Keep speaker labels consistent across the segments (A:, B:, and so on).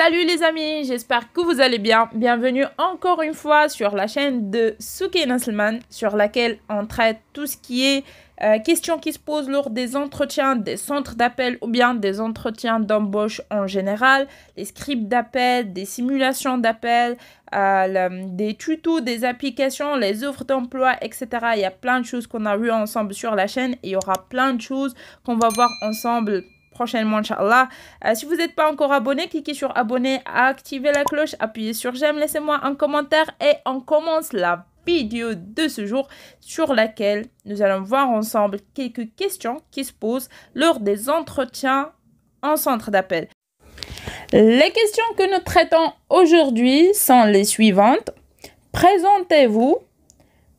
A: Salut les amis, j'espère que vous allez bien. Bienvenue encore une fois sur la chaîne de Souké Nasselman sur laquelle on traite tout ce qui est euh, questions qui se posent lors des entretiens des centres d'appel ou bien des entretiens d'embauche en général, les scripts d'appel, des simulations d'appel, euh, des tutos, des applications, les offres d'emploi, etc. Il y a plein de choses qu'on a vues ensemble sur la chaîne et il y aura plein de choses qu'on va voir ensemble prochainement, Inch'Allah. Euh, si vous n'êtes pas encore abonné, cliquez sur abonner, activez la cloche, appuyez sur j'aime, laissez-moi un commentaire et on commence la vidéo de ce jour sur laquelle nous allons voir ensemble quelques questions qui se posent lors des entretiens en centre d'appel. Les questions que nous traitons aujourd'hui sont les suivantes. Présentez-vous.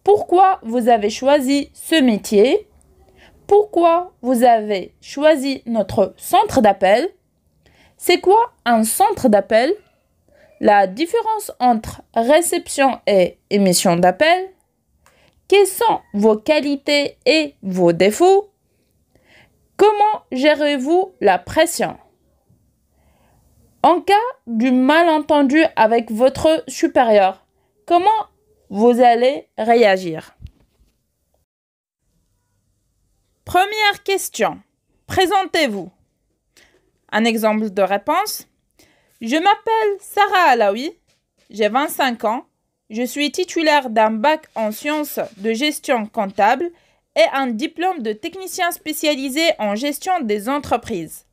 A: Pourquoi vous avez choisi ce métier pourquoi vous avez choisi notre centre d'appel. C'est quoi un centre d'appel La différence entre réception et émission d'appel. Quelles sont vos qualités et vos défauts Comment gérez-vous la pression En cas du malentendu avec votre supérieur, comment vous allez réagir Première question. Présentez-vous. Un exemple de réponse. Je m'appelle Sarah Alaoui, j'ai 25 ans, je suis titulaire d'un bac en sciences de gestion comptable et un diplôme de technicien spécialisé en gestion des entreprises.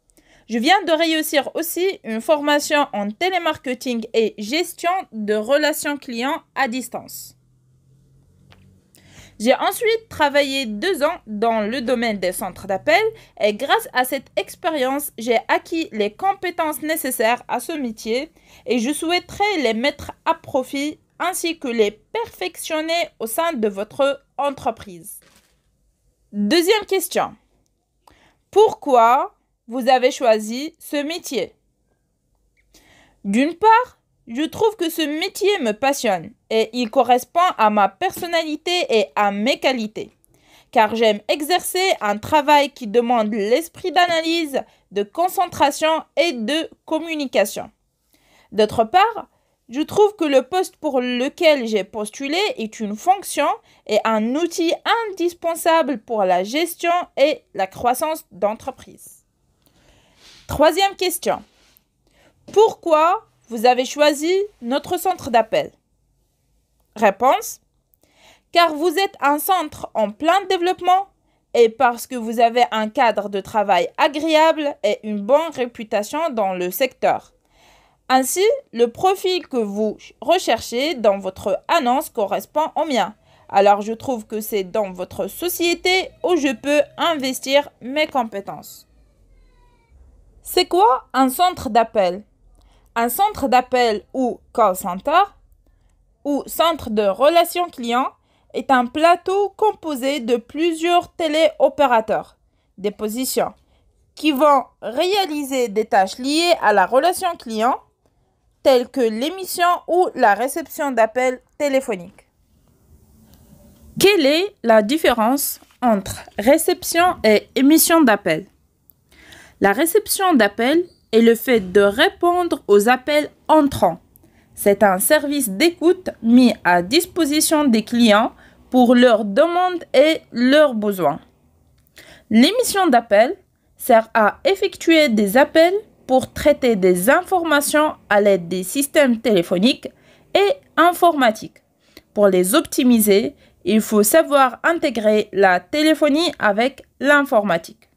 A: Je viens de réussir aussi une formation en télémarketing et gestion de relations clients à distance. J'ai ensuite travaillé deux ans dans le domaine des centres d'appel et grâce à cette expérience, j'ai acquis les compétences nécessaires à ce métier et je souhaiterais les mettre à profit ainsi que les perfectionner au sein de votre entreprise. Deuxième question. Pourquoi vous avez choisi ce métier D'une part, je trouve que ce métier me passionne et il correspond à ma personnalité et à mes qualités, car j'aime exercer un travail qui demande l'esprit d'analyse, de concentration et de communication. D'autre part, je trouve que le poste pour lequel j'ai postulé est une fonction et un outil indispensable pour la gestion et la croissance d'entreprise. Troisième question. Pourquoi vous avez choisi notre centre d'appel. Réponse. Car vous êtes un centre en plein développement et parce que vous avez un cadre de travail agréable et une bonne réputation dans le secteur. Ainsi, le profil que vous recherchez dans votre annonce correspond au mien. Alors je trouve que c'est dans votre société où je peux investir mes compétences. C'est quoi un centre d'appel un centre d'appel ou call center ou centre de relations clients est un plateau composé de plusieurs téléopérateurs des positions qui vont réaliser des tâches liées à la relation client telles que l'émission ou la réception d'appels téléphoniques. Quelle est la différence entre réception et émission d'appels La réception d'appel et le fait de répondre aux appels entrants. C'est un service d'écoute mis à disposition des clients pour leurs demandes et leurs besoins. L'émission d'appel sert à effectuer des appels pour traiter des informations à l'aide des systèmes téléphoniques et informatiques. Pour les optimiser, il faut savoir intégrer la téléphonie avec l'informatique.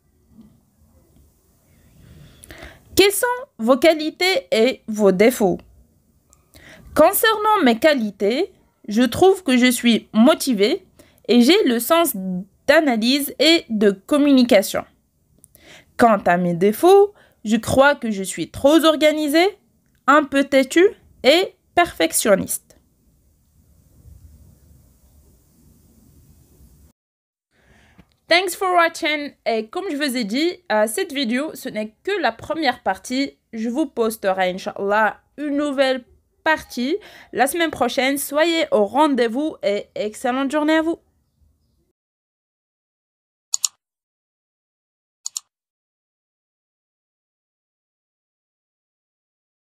A: Quelles sont vos qualités et vos défauts Concernant mes qualités, je trouve que je suis motivée et j'ai le sens d'analyse et de communication. Quant à mes défauts, je crois que je suis trop organisée, un peu têtue et perfectionniste. Thanks for watching et comme je vous ai dit, euh, cette vidéo, ce n'est que la première partie. Je vous posterai, Inch'Allah, une nouvelle partie la semaine prochaine. Soyez au rendez-vous et excellente journée à vous.